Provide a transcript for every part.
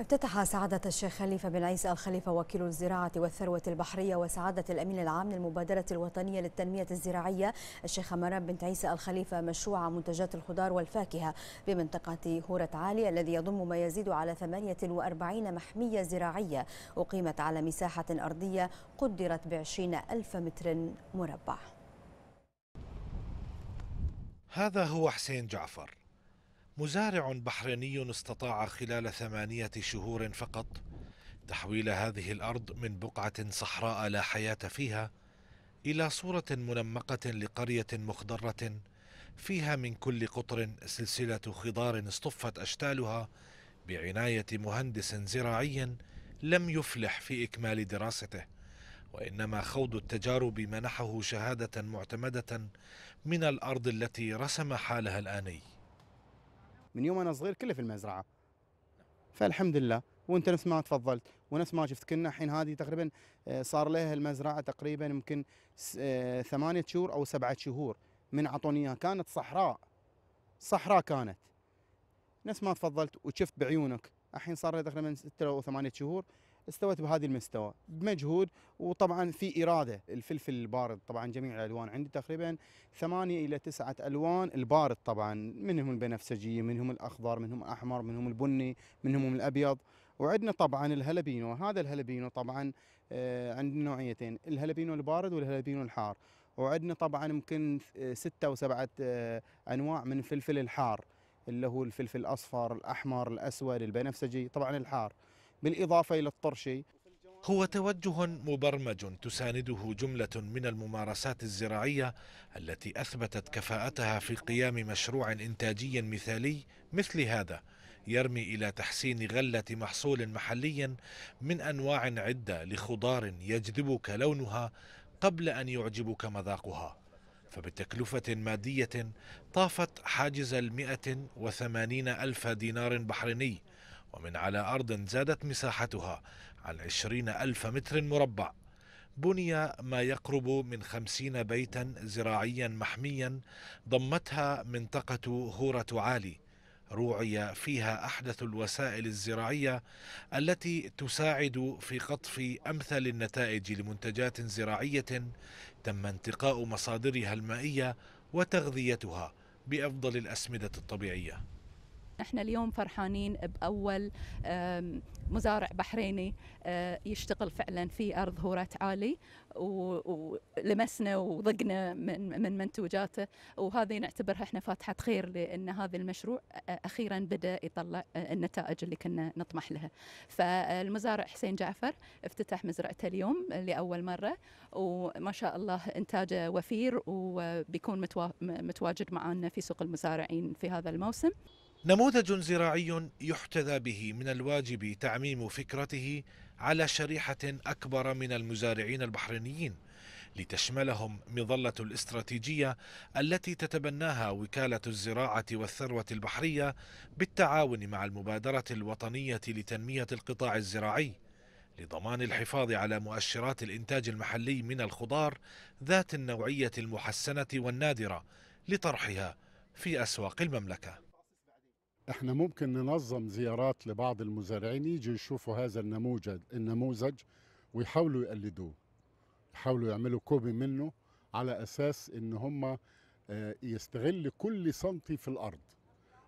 افتتح سعادة الشيخ خليفة بن عيسى الخليفة وكيل الزراعة والثروة البحرية وسعادة الأمين العام للمبادرة الوطنية للتنمية الزراعية الشيخ مرام بنت عيسى الخليفة مشروع منتجات الخضار والفاكهة بمنطقة هورة عالي الذي يضم ما يزيد على 48 محمية زراعية أقيمت على مساحة أرضية قدرت ب 20 ألف متر مربع هذا هو حسين جعفر مزارع بحريني استطاع خلال ثمانية شهور فقط تحويل هذه الأرض من بقعة صحراء لا حياة فيها إلى صورة منمقة لقرية مخضرة فيها من كل قطر سلسلة خضار اصطفت أشتالها بعناية مهندس زراعي لم يفلح في إكمال دراسته وإنما خوض التجارب منحه شهادة معتمدة من الأرض التي رسم حالها الآني من يوم انا صغير كله في المزرعه فالحمد لله وانت نفس ما تفضلت ونفس ما شفت كنا الحين هذه تقريبا آه، صار لها المزرعه تقريبا يمكن آه، ثمانية شهور او سبعة شهور من عطوني اياها كانت صحراء صحراء كانت نفس ما تفضلت وشفت بعيونك الحين صار لها تقريبا ستة او ثمانية شهور استوت بهذه المستوى بمجهود وطبعا في اراده الفلفل البارد طبعا جميع الالوان عندي تقريبا ثمانية الى تسعة الوان البارد طبعا منهم البنفسجي منهم الاخضر منهم الاحمر منهم البني منهم الابيض وعندنا طبعا الهلبينو هذا الهلبينو طبعا آه، عندنا نوعيتين الهلبينو البارد والهلبينو الحار وعندنا طبعا يمكن آه، ستة وسبعة آه، انواع من الفلفل الحار اللي هو الفلفل الاصفر الاحمر الاسود البنفسجي طبعا الحار بالإضافة إلى الطرشي هو توجه مبرمج تسانده جملة من الممارسات الزراعية التي أثبتت كفاءتها في قيام مشروع إنتاجي مثالي مثل هذا يرمي إلى تحسين غلة محصول محلي من أنواع عدة لخضار يجذبك لونها قبل أن يعجبك مذاقها فبتكلفة مادية طافت حاجز المئة وثمانين ألف دينار بحريني ومن على أرض زادت مساحتها عن عشرين ألف متر مربع بني ما يقرب من خمسين بيتا زراعيا محميا ضمتها منطقة هورة عالي روعي فيها أحدث الوسائل الزراعية التي تساعد في قطف أمثل النتائج لمنتجات زراعية تم انتقاء مصادرها المائية وتغذيتها بأفضل الأسمدة الطبيعية احنا اليوم فرحانين باول مزارع بحريني آه، يشتغل فعلا في ارض هورات عالي ولمسنا وضقنا من من منتوجاته وهذه نعتبرها احنا فاتحه خير لان هذا المشروع آه، اخيرا بدا يطلع آه، النتائج اللي كنا نطمح لها. فالمزارع حسين جعفر افتتح مزرعته اليوم لاول مره وما شاء الله انتاجه وفير وبيكون متواجد معنا في سوق المزارعين في هذا الموسم. نموذج زراعي يحتذى به من الواجب تعميم فكرته على شريحة أكبر من المزارعين البحرينيين لتشملهم مظلة الاستراتيجية التي تتبناها وكالة الزراعة والثروة البحرية بالتعاون مع المبادرة الوطنية لتنمية القطاع الزراعي لضمان الحفاظ على مؤشرات الإنتاج المحلي من الخضار ذات النوعية المحسنة والنادرة لطرحها في أسواق المملكة احنا ممكن ننظم زيارات لبعض المزارعين يجوا يشوفوا هذا النموذج النموذج ويحاولوا يقلدوه يحاولوا يعملوا كوبي منه على اساس ان هم آه، يستغل كل سنتي في الارض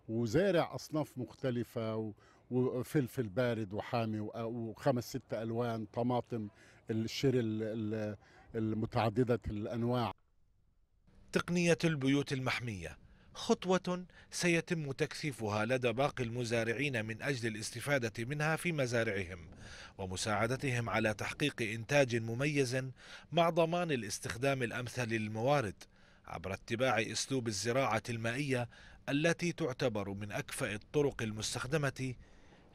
وزارع اصناف مختلفه وفلفل بارد وحامي آه، وخمس ست الوان طماطم الشير المتعدده الانواع تقنيه البيوت المحميه خطوة سيتم تكثيفها لدى باقي المزارعين من أجل الاستفادة منها في مزارعهم ومساعدتهم على تحقيق إنتاج مميز مع ضمان الاستخدام الأمثل للموارد عبر اتباع أسلوب الزراعة المائية التي تعتبر من أكفأ الطرق المستخدمة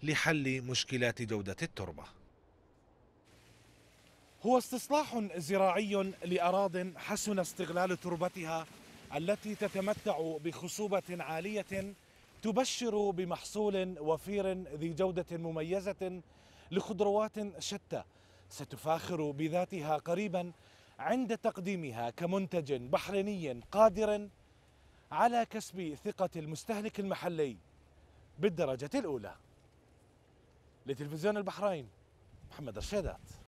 لحل مشكلات جودة التربة هو استصلاح زراعي لأراض حسن استغلال تربتها التي تتمتع بخصوبة عالية تبشر بمحصول وفير ذي جودة مميزة لخضروات شتى ستفاخر بذاتها قريبا عند تقديمها كمنتج بحريني قادر على كسب ثقة المستهلك المحلي بالدرجة الأولى لتلفزيون البحرين محمد الشيدات